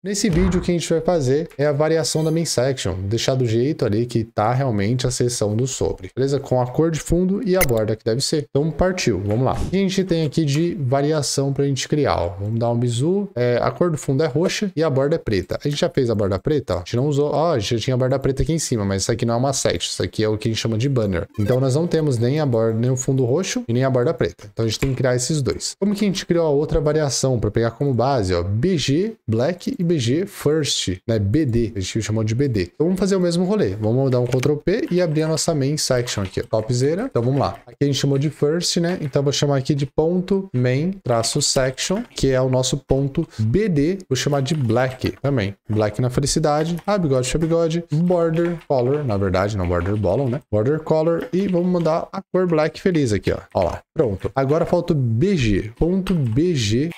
Nesse vídeo o que a gente vai fazer é a variação da main section, deixar do jeito ali que tá realmente a seção do sobre, beleza? Com a cor de fundo e a borda que deve ser. Então partiu, vamos lá. O que a gente tem aqui de variação para a gente criar? Ó. Vamos dar um bizu, é, a cor do fundo é roxa e a borda é preta. A gente já fez a borda preta, ó. a gente não usou, ó, a gente já tinha a borda preta aqui em cima, mas isso aqui não é uma set, isso aqui é o que a gente chama de banner. Então nós não temos nem a borda, nem o fundo roxo e nem a borda preta. Então a gente tem que criar esses dois. Como que a gente criou a outra variação para pegar como base? Ó, BG, black e bg first, né? BD. A gente chamou de BD. Então vamos fazer o mesmo rolê. Vamos dar um Ctrl P e abrir a nossa main section aqui. Topzera. Então vamos lá. Aqui a gente chamou de first, né? Então vou chamar aqui de ponto main traço section, que é o nosso ponto BD. Vou chamar de black também. Black na felicidade. Ah, bigode, bigode. Border color, na verdade, não border bottom, né? Border color. E vamos mandar a cor black feliz aqui, ó. Ó lá. Pronto. Agora falta o BG. Ponto BG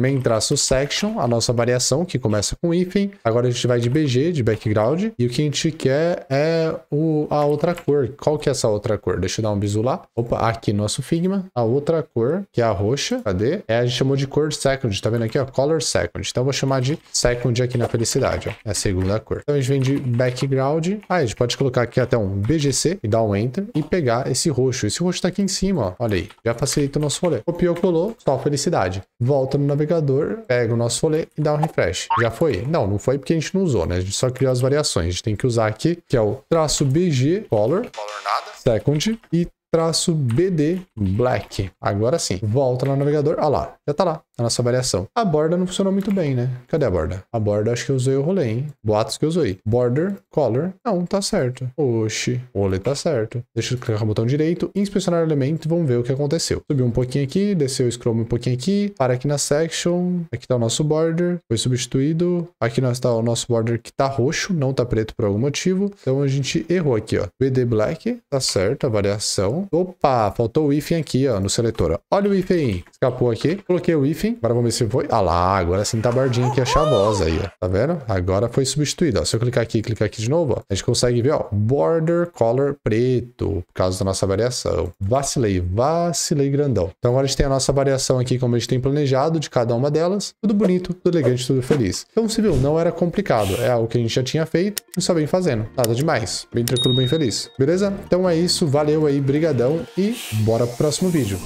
main-section, a nossa variação, que começa com hífen. Agora a gente vai de BG, de background, e o que a gente quer é o, a outra cor. Qual que é essa outra cor? Deixa eu dar um bisu lá. Opa, aqui nosso Figma. A outra cor, que é a roxa, cadê? É, a gente chamou de cor second, tá vendo aqui, ó? Color second. Então eu vou chamar de second aqui na felicidade, ó. É a segunda cor. Então a gente vem de background. Aí ah, a gente pode colocar aqui até um BGC e dar um enter e pegar esse roxo. Esse roxo tá aqui em cima, ó. Olha aí. Já facilita o nosso rolê. Copiou, colou, só felicidade. Volta no navegador navegador, pega o nosso rolê e dá um refresh. Já foi? Não, não foi porque a gente não usou, né? A gente só criou as variações. A gente tem que usar aqui, que é o traço BG, color, nada, second e traço BD Black. Agora sim, volta no navegador. Olha lá, já tá lá a nossa variação. A borda não funcionou muito bem, né? Cadê a borda? A borda acho que eu usei o rolê, hein? Boatos que eu usei. Border, color. Não, tá certo. Oxi, o rolê tá certo. Deixa eu clicar no botão direito, inspecionar elemento e vamos ver o que aconteceu. Subiu um pouquinho aqui, desceu o scroll um pouquinho aqui, para aqui na section, aqui tá o nosso border, foi substituído. Aqui nós tá o nosso border que tá roxo, não tá preto por algum motivo. Então a gente errou aqui, ó. BD black, tá certo, a variação. Opa, faltou o hífen aqui, ó, no seletor. Ó. Olha o hífen aí. Escapou aqui. Coloquei o hífen aqui. Agora vamos ver se foi. Ah lá, agora sim tá bardinho aqui a chavosa aí, ó. Tá vendo? Agora foi substituído, ó. Se eu clicar aqui e clicar aqui de novo, ó, a gente consegue ver, ó, border color preto, por causa da nossa variação. Vacilei, vacilei grandão. Então agora a gente tem a nossa variação aqui, como a gente tem planejado, de cada uma delas. Tudo bonito, tudo elegante, tudo feliz. Então você viu, não era complicado. É algo que a gente já tinha feito e só vem fazendo. Nada demais. Bem tranquilo, bem feliz. Beleza? Então é isso. Valeu aí, brigadão e bora pro próximo vídeo.